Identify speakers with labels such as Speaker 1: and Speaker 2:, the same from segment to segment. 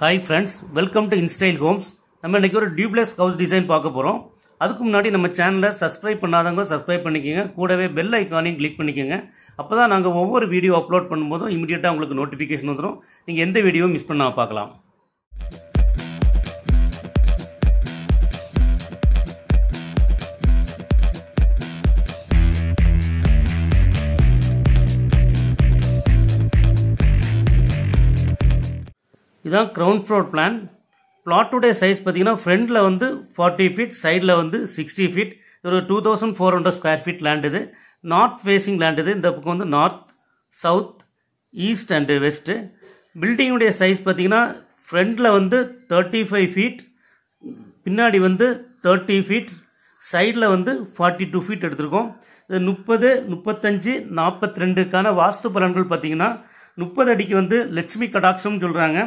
Speaker 1: hi friends welcome to Instyle Homes நம்ம இன்னைக்கு ஒரு டியூப்லெஸ் ஹவுஸ் டிசைன் பார்க்க போகிறோம் அதுக்கு முன்னாடி நம்ம சேனலை சப்ஸ்கிரைப் பண்ணாதவங்க சப்ஸ்கிரைப் பண்ணிக்கோங்க கூடவே பெல் ஐக்கானையும் கிளிக் பண்ணிக்கோங்க அப்போ தான் நாங்கள் ஒவ்வொரு வீடியோ அப்லோட் பண்ணும்போதும் இமீடியட்டாக உங்களுக்கு நோட்டிஃபிகேஷன் வந்துடும் நீங்கள் எந்த வீடியோவும் மிஸ் பண்ணாமல் பார்க்கலாம் இதுதான் க்ரௌண்ட் ஃப்ளோர் பிளான் பிளாட்டுடைய சைஸ் பார்த்தீங்கன்னா ஃப்ரண்ட்டில் வந்து ஃபார்ட்டி ஃபீட் சைடில் வந்து சிக்ஸ்டி ஃபீட் ஒரு two thousand four hundred square feet land இது நார்த் ஃபேஸிங் லேண்ட் இது இந்த பக்கம் வந்து north south east and west பில்டிங்குடைய சைஸ் பார்த்தீங்கன்னா ஃப்ரண்ட்டில் வந்து தேர்ட்டி ஃபைவ் ஃபீட் பின்னாடி வந்து தேர்ட்டி ஃபீட் சைடில் வந்து ஃபார்ட்டி டூ ஃபீட் எடுத்திருக்கோம் இது முப்பது முப்பத்தஞ்சு நாற்பத்தி ரெண்டுக்கான வாஸ்து பலன்கள் பார்த்தீங்கன்னா முப்பது அடிக்கு வந்து லட்சுமி கடாட்சம்னு சொல்கிறாங்க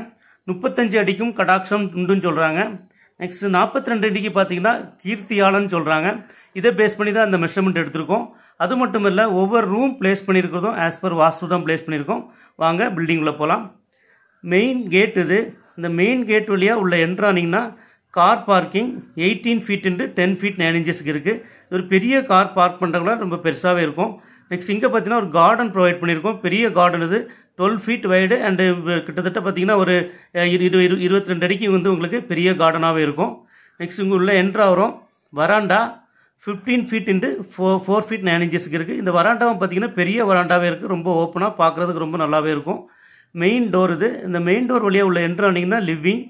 Speaker 1: முப்பத்தஞ்சு அடிக்கும் கடாட்சம் உண்டுன்னு சொல்கிறாங்க நெக்ஸ்ட் நாற்பத்தி ரெண்டு அடிக்கு பார்த்தீங்கன்னா கீர்த்தியாளன் சொல்கிறாங்க இதை பேஸ் பண்ணி தான் அந்த மெஷர்மெண்ட் எடுத்திருக்கோம் அது மட்டும் இல்லை ஒவ்வொரு ரூம் பிளேஸ் பண்ணியிருக்கிறதும் ஆஸ் பர் வாஸ்து தான் பிளேஸ் பண்ணியிருக்கோம் வாங்க பில்டிங்கில் போகலாம் மெயின் கேட் இது இந்த மெயின் கேட் வழியாக உள்ள என்ட்ரானிங்கன்னா car parking eighteen feet into ten feet nine இன்ச்சஸ்க்கு இருக்குது ஒரு பெரிய கார் பார்க் பண்ணுறவங்களா ரொம்ப பெருசாகவே இருக்கும் நெக்ஸ்ட் இங்கே பார்த்தீங்கன்னா ஒரு கார்டன் ப்ரொவைட் பண்ணியிருக்கோம் பெரிய கார்டன் இது டுவெல் ஃபீட் வைடு அண்டு கிட்டத்தட்ட பார்த்தீங்கன்னா ஒரு இரு இரு இருபத்தி ரெண்டு அடிக்கு வந்து உங்களுக்கு பெரிய கார்டனாகவே இருக்கும் நெக்ஸ்ட் இங்கே உள்ள என்ட்ரா வரும் வராண்டா fifteen feet into four four feet nine இன்ச்சஸ்க்கு இருக்குது இந்த வராண்டாவும் பார்த்தீங்கன்னா பெரிய வராண்டாவே இருக்குது ரொம்ப ஓப்பனாக பார்க்குறதுக்கு ரொம்ப நல்லாவே இருக்கும் மெயின் டோர் இது இந்த மெயின் டோர் வழியாக உள்ள என்ட்ரானிங்கன்னா living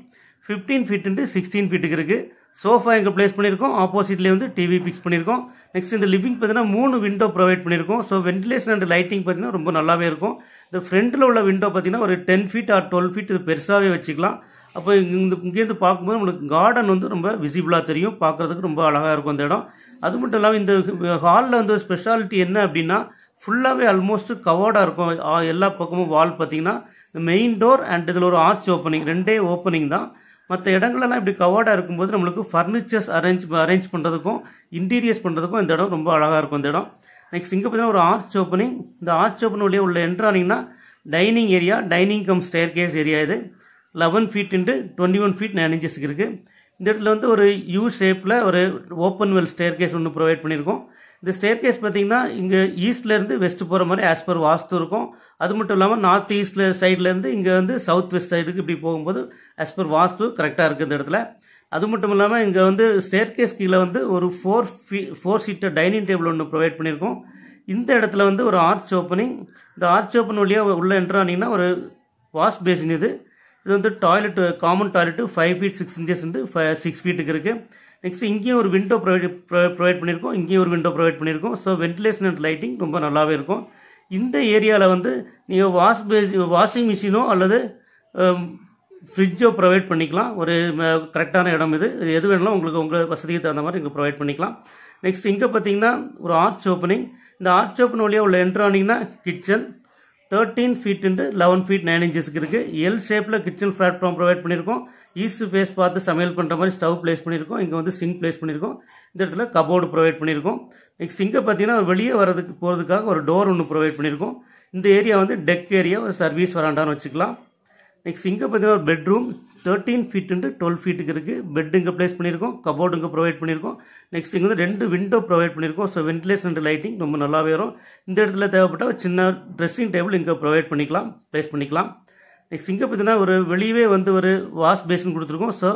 Speaker 1: fifteen feet into sixteen ஃபீட்டுக்கு இருக்குது சோஃபா இங்கே பிளேஸ் பண்ணியிருக்கோம் ஆப்போசிட்லேயே வந்து டிவி ஃபிக்ஸ் பண்ணியிருக்கோம் நெக்ஸ்ட் இந்த லிவிங் பார்த்தீங்கன்னா மூணு விண்டோ ப்ரொவைட் பண்ணியிருக்கோம் ஸோ வென்டிலேஷன் அண்ட் லைட்டிங் பார்த்தீங்கன்னா ரொம்ப நல்லாவே இருக்கும் இந்த ஃப்ரண்ட்டில் உள்ள விண்டோ பார்த்தீங்கன்னா ஒரு ten feet or twelve feet இது பெருசாகவே வச்சுக்கலாம் அப்போ இந்த இங்கேருந்து பார்க்கும்போது நம்மளுக்கு கார்டன் வந்து ரொம்ப விசிபிளாக தெரியும் பார்க்குறதுக்கு ரொம்ப அழகாக இருக்கும் அந்த இடம் அது மட்டும் இல்லாமல் இந்த ஹாலில் வந்து ஸ்பெஷாலிட்டி என்ன அப்படின்னா ஃபுல்லாகவே ஆல்மோஸ்ட் கவர்டாக இருக்கும் எல்லா பக்கமும் வால் பார்த்தீங்கன்னா மெயின் டோர் அண்ட் இதில் ஒரு ஆர்ச் ஓப்பனிங் ரெண்டே ஓப்பனிங் தான் மற்ற இடங்களெல்லாம் இப்படி கவர்டாக இருக்கும்போது நம்மளுக்கு ஃபர்னிச்சர்ஸ் அரேஞ்ச் அரேஞ்ச் பண்ணுறதுக்கும் இன்டீரியர்ஸ் பண்ணுறதுக்கும் இந்த இடம் ரொம்ப அழகாக இருக்கும் இந்த இடம் நெக்ஸ்ட் இங்கே பார்த்தீங்கன்னா ஒரு ஆர்ச் ஓப்பனிங் இந்த ஆர்ச் ஓப்பன் வழியே உள்ள என்ட்ரானிங்கன்னா dining area dining cum staircase area இது eleven feet into twenty one feet nine இன்ச்சஸ்க்கு இருக்குது இந்த இடத்துல வந்து ஒரு யூ ஷேப்பில் ஒரு ஓப்பன் வெல் ஸ்டேர் கேஸ் ஒன்று ப்ரொவைட் பண்ணியிருக்கோம் இந்த ஸ்டேர் கேஸ் பார்த்தீங்கன்னா இங்கே ஈஸ்ட்லேருந்து வெஸ்ட் போகிற மாதிரி ஆஸ் பர் வாஸ்து இருக்கும் அது மட்டும் இல்லாமல் நார்த் ஈஸ்ட்ல சைட்லேருந்து இங்கே வந்து சவுத் வெஸ்ட் சைடுக்கு இப்படி போகும்போது ஆஸ் பர் வாஸ்து கரெக்டாக இருக்குது இந்த இடத்துல அது மட்டும் இல்லாமல் இங்கே வந்து ஸ்டேர் கேஸ் கீழே வந்து ஒரு four fee four seater dining table ஒன்று ப்ரொவைட் பண்ணியிருக்கோம் இந்த இடத்துல வந்து ஒரு ஆர்ச் ஓப்பனிங் இந்த ஆர்ச் ஓப்பன் வழியாக உள்ளே என்ட்ரானிங்கன்னா ஒரு வாஷ் பேசின் இது இது வந்து toilet common toilet five feet six inches வந்து ஃபை சிக்ஸ் ஃபீட்டுக்கு இருக்குது நெக்ஸ்ட் இங்கேயும் ஒரு விண்டோ ப்ரொவைட் ப்ரொவைட் பண்ணியிருக்கோம் இங்கேயும் ஒரு விண்டோ ப்ரொவைட் பண்ணியிருக்கோம் ஸோ வென்டிலேஷன் அண்ட் லைட்டிங் ரொம்ப நல்லாவே இருக்கும் இந்த ஏரியாவில் வந்து நீங்கள் வாஷ் பேஸ் வாஷிங் மிஷினோ அல்லது ஃப்ரிட்ஜோ ப்ரொவைட் பண்ணிக்கலாம் ஒரு கரெக்டான இடம் இது இது எது வேணாலும் உங்களுக்கு உங்கள் வசதிக்கு தகுந்த மாதிரி இங்கே ப்ரொவைட் பண்ணிக்கலாம் நெக்ஸ்ட் இங்கே பார்த்தீங்கன்னா ஒரு ஆர்ச் ஓப்பனிங் இந்த ஆர்ச் ஓப்பன் வழியாக உள்ள என்ட்ரானிங்கன்னா kitchen thirteen feet into eleven feet nine இன்ச்சஸ்க்கு இருக்குது எல் ஷேப்பில் கிச்சன் பிளாட்ஃபார்ம் ப்ரொவைட் பண்ணியிருக்கோம் ஈஸ்ட் ஃபேஸ் பார்த்து சமையல் பண்ணுற மாதிரி ஸ்டவ் பிளேஸ் பண்ணியிருக்கோம் இங்கே வந்து சிங்க் பிளேஸ் பண்ணியிருக்கோம் இந்த இடத்துல கபோர்டு ப்ரொவைட் பண்ணியிருக்கோம் நெக்ஸ்ட் இங்கே பார்த்தீங்கன்னா வெளியே வரதுக்கு போகிறதுக்காக ஒரு டோர் ஒன்று ப்ரொவைட் பண்ணியிருக்கோம் இந்த ஏரியா வந்து டெக் ஏரியா ஒரு சர்வீஸ் வராண்டான்னு வச்சுக்கலாம் நெக்ஸ்ட் இங்கே பார்த்தீங்கன்னா பெட்ரூம் தேர்ட்டீன் ஃபீட்டுண்டு டுவெல் ஃபீட்டுக்கு இருக்குது பெட் இங்கே ப்ளேஸ் பண்ணியிருக்கோம் கபோர்டு இங்கே ப்ரொவைட் பண்ணியிருக்கோம் நெக்ஸ்ட் இங்கே வந்து ரெண்டு விண்டோ ப்ரொவைட் பண்ணியிருக்கோம் ஸோ வென்டிலேஷன் லைட்டிங் ரொம்ப நல்லாவே வரும் இந்த இடத்துல தேவைப்பட்ட ஒரு சின்ன ட்ரெஸ்ஸிங் டேபிள் இங்கே ப்ரொவைட் பண்ணிக்கலாம் ப்ளேஸ் பண்ணிக்கலாம் நெக்ஸ்ட் இங்கே பார்த்தீங்கன்னா ஒரு வெளியவே வந்து ஒரு வாஷ் பேசின் கொடுத்துருக்கோம் ஸோ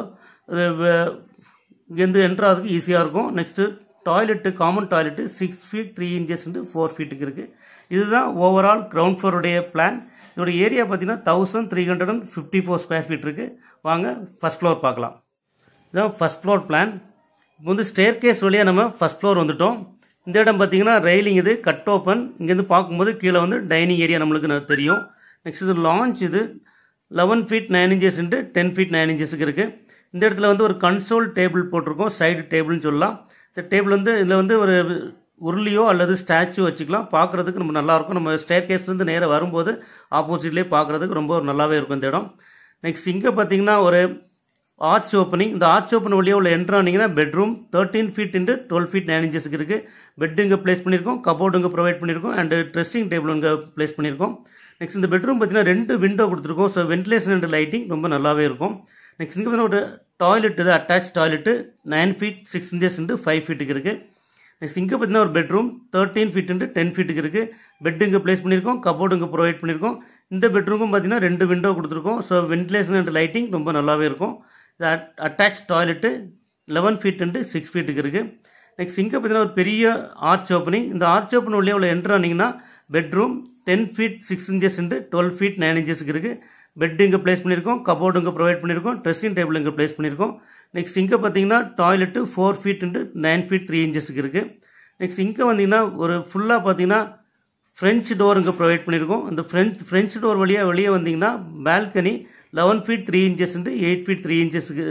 Speaker 1: இங்கேருந்து என்ட்ராகிறதுக்கு ஈஸியாக இருக்கும் next toilet common toilet six feet three inches four ஃபீட்டுக்கு இருக்குது இதுதான் ஓவரால் கிரவுண்ட் ஃப்ளோருடைய பிளான் இதோடய ஏரியா பார்த்தீங்கன்னா thousand three hundred and fifty four square feet இருக்குது வாங்க ஃபஸ்ட் ஃப்ளோர் பார்க்கலாம் இதுதான் ஃபஸ்ட் ஃப்ளோர் பிளான் இப்போ வந்து ஸ்டேர் கேஸ் வழியாக நம்ம ஃபஸ்ட் ஃப்ளோர் வந்துவிட்டோம் இந்த இடம் பார்த்தீங்கன்னா ரெயிலிங் இது கட் ஓப்பன் இங்கேருந்து பார்க்கும்போது கீழே வந்து டைனிங் ஏரியா நம்மளுக்கு தெரியும் நெக்ஸ்ட் இது லான்ச் இது eleven feet nine inches into ten feet nine இன்ச்சஸுக்கு இருக்குது இந்த இடத்துல வந்து ஒரு கன்சோல் டேபிள் போட்டிருக்கோம் சைடு டேபிள்னு சொல்லலாம் இந்த டேபிள் வந்து இதில் வந்து ஒரு உருளியோ அல்லது ஸ்டாச்சு வச்சுக்கலாம் பார்க்குறதுக்கு ரொம்ப நல்லாயிருக்கும் நம்ம ஸ்டேர் கேஸ்லேருந்து நேராக வரும்போது ஆப்போசிட்லேயே பார்க்குறதுக்கு ரொம்ப நல்லாவே இருக்கும் இந்த இடம் நெக்ஸ்ட் இங்கே பார்த்தீங்கன்னா ஒரு ஆர்ச் ஓப்பனிங் இந்த ஆர்ச் ஓப்பன் வழியாக உள்ள என்ட்ரு ஆனீங்கன்னா bedroom thirteen feet into twelve feet nine இன்ச்சஸ்க்கு இருக்குது பெட்டு இங்கே ப்ளேஸ் பண்ணியிருக்கோம் கபோர்டு இங்கே ப்ரொவைட் பண்ணியிருக்கோம் அண்டு ட்ரெஸ்ஸிங் டேபிள் இங்கே ப்ளேஸ் பண்ணியிருக்கோம் நெக்ஸ்ட் இந்த பெட்ரூம் பார்த்தீங்கன்னா ரெண்டு விண்டோ கொடுத்துருக்கோம் ஸோ வென்டிலேஷன் அண்ட் லைட்டிங் ரொம்ப நல்லாவே இருக்கும் நெக்ஸ்ட் இங்கே பார்த்தீங்கன்னா ஒரு டாய்லெட் இது attach toilet nine feet six inches into five ஃபீட்டுக்கு இருக்குது நெக்ஸ்ட் இங்கே பார்த்தீங்கன்னா ஒரு பெட்ரூம் தேர்ட்டீன் ஃபீட்டு டென் ஃபீட்டுக்கு இருக்குது பெட்டு இங்கே ப்ளேஸ் பண்ணியிருக்கோம் கபோர்டு இங்கே ப்ரொவைட் பண்ணியிருக்கோம் இந்த பெட்ரூமுக்கும் பார்த்தீங்கன்னா ரெண்டு விண்டோ கொடுத்துருக்கோம் ஸோ வென்டிலேஷன் அண்ட் லைட்டிங் ரொம்ப நல்லாவே இருக்கும் இது attach toilet eleven feet six ஃபீட்டுக்கு இருக்குது நெக்ஸ்ட் இங்கே பார்த்தீங்கன்னா ஒரு பெரிய ஆர்ச் ஓப்பனிங் இந்த ஆர்ச் ஓப்பன் உள்ளே உள்ள என்ட்ரு ஆனீங்கன்னா bedroom ten feet six inches twelve feet nine இன்ச்சஸ்க்கு இருக்குது பெட் இங்கே ப்ளேஸ் பண்ணியிருக்கோம் கபோர்டு இங்கே ப்ரொவைட் பண்ணியிருக்கோம் ட்ரெஸ்ஸிங் டேபிள் இங்கே பிளேஸ் பண்ணியிருக்கோம் நெக்ஸ்ட் இங்கே பார்த்தீங்கன்னா toilet four feet into nine feet three இன்ச்சஸ்க்கு இருக்குது நெக்ஸ்ட் இங்கே வந்தீங்கன்னா ஒரு ஃபுல்லாக பார்த்தீங்கன்னா ஃப்ரெஞ்ச் டோர் இங்கே ப்ரொவைட் பண்ணியிருக்கோம் அந்த ஃப்ரெஞ்ச் ஃப்ரெஞ்ச் டோர் வழியாக வெளியே வந்தீங்கன்னா பால்கனி லெவன் ஃபீட் த்ரீ இன்ச்சஸ்ன்ட்டு எயிட் ஃபீட் த்ரீ இன்ச்சஸ்க்கு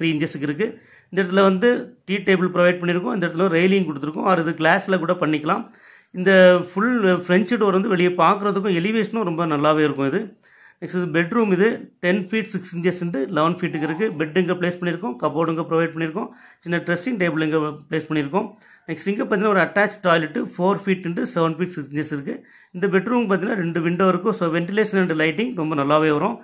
Speaker 1: த்ரீ இன்ச்சஸ்க்கு இருக்குது இந்த இடத்துல வந்து டீ டேபிள் ப்ரொவைட் பண்ணியிருக்கோம் இந்த இடத்துல ரெயிலிங் கொடுத்துருக்கோம் அது இது கிளாஸில் கூட பண்ணிக்கலாம் இந்த ஃபுல் ஃப்ரெஞ்சு டோர் வந்து வெளியே பார்க்குறதுக்கும் எலிவேஷனும் ரொம்ப நல்லாவே இருக்கும் இது நெக்ஸ்ட் பெட்ரூம் இது ten feet six inches into eleven ஃபீட்டுக்கு இருக்குது பெட் இங்கே ப்ளேஸ் பண்ணியிருக்கோம் கபோர்டு இங்கே ப்ரொவைட் பண்ணியிருக்கோம் சின்ன ட்ரெஸ்ஸிங் டேபிள் இங்கே ப்ளேஸ் பண்ணியிருக்கோம் நெக்ஸ்ட் இங்கே பார்த்தீங்கன்னா ஒரு attach toilet four feet into seven feet six inches இருக்குது இந்த பெட்ரூம் பார்த்தீங்கன்னா ரெண்டு விண்டோ இருக்கும் ஸோ வென்டிலேஷன் அண்ட் லைட்டிங் ரொம்ப நல்லாவே வரும்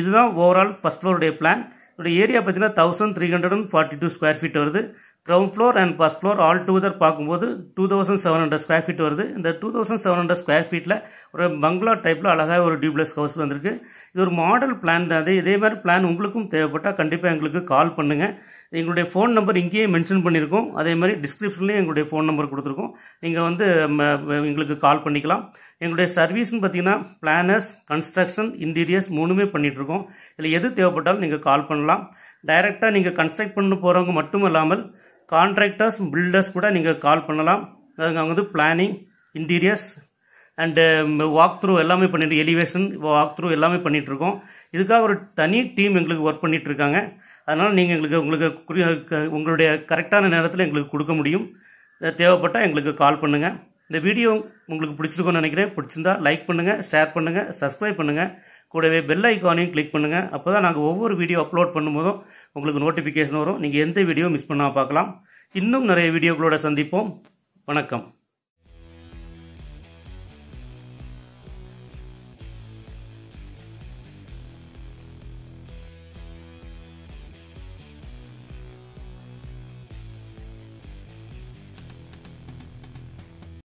Speaker 1: இதுதான் ஓவரால் ஃபஸ்ட் ஃப்ளோருடைய பிளான் இதோட ஏரியா பார்த்தீங்கன்னா thousand three hundred and forty square feet வருது ground floor and first floor all together பார்க்கும்போது two thousand seven hundred square feet வருது இந்த two thousand seven hundred square ஃபீட்டில் ஒரு பங்களா டைப்பில் அழகாக ஒரு டியூப்ளஸ் ஹவுஸ் வந்திருக்கு இது ஒரு மாடல் பிளான் தான் அது இதே மாதிரி பிளான் உங்களுக்கும் தேவைப்பட்டால் கண்டிப்பாக எங்களுக்கு கால் பண்ணுங்கள் எங்களுடைய ஃபோன் நம்பர் இங்கேயே மென்ஷன் பண்ணியிருக்கோம் அதே மாதிரி டிஸ்கிரிப்ஷன்லேயும் எங்களுடைய ஃபோன் நம்பர் கொடுத்துருக்கோம் நீங்கள் வந்து எங்களுக்கு கால் பண்ணிக்கலாம் எங்களுடைய சர்வீஸ்னு பார்த்தீங்கன்னா பிளானர்ஸ் கன்ஸ்ட்ரக்ஷன் இன்டீரியர்ஸ் மூணுமே பண்ணிகிட்ருக்கோம் இதில் எது தேவைப்பட்டாலும் நீங்கள் கால் பண்ணலாம் டைரெக்டாக நீங்கள் கன்ஸ்ட்ரக்ட் பண்ண போகிறவங்க மட்டும் இல்லாமல் கான்ட்ராக்டர்ஸ் பில்டர்ஸ் கூட நீங்கள் கால் பண்ணலாம் அவங்க வந்து planning interiors and walk through எல்லாமே பண்ணிட்டு எலிவேஷன் வாக் த்ரூ எல்லாமே பண்ணிகிட்ருக்கோம் இதுக்காக ஒரு தனி டீம் எங்களுக்கு ஒர்க் பண்ணிகிட்ருக்காங்க அதனால் நீங்கள் எங்களுக்கு உங்களுக்கு உங்களுடைய கரெக்டான நேரத்தில் எங்களுக்கு கொடுக்க முடியும் தேவைப்பட்டால் எங்களுக்கு கால் பண்ணுங்கள் இந்த வீடியோ உங்களுக்கு பிடிச்சிருக்கும்னு நினைக்கிறேன் பிடிச்சிருந்தா லைக் பண்ணுங்கள் ஷேர் பண்ணுங்கள் சப்ஸ்கிரைப் பண்ணுங்கள் கூடவே பெல் ஐக்கானையும் கிளிக் பண்ணுங்கள் அப்போ தான் நாங்கள் ஒவ்வொரு வீடியோ அப்லோட் பண்ணும்போதும் உங்களுக்கு நோட்டிஃபிகேஷன் வரும் நீங்கள் எந்த வீடியோ மிஸ் பண்ணால் பார்க்கலாம் இன்னும் நிறைய வீடியோக்களோட சந்திப்போம் வணக்கம்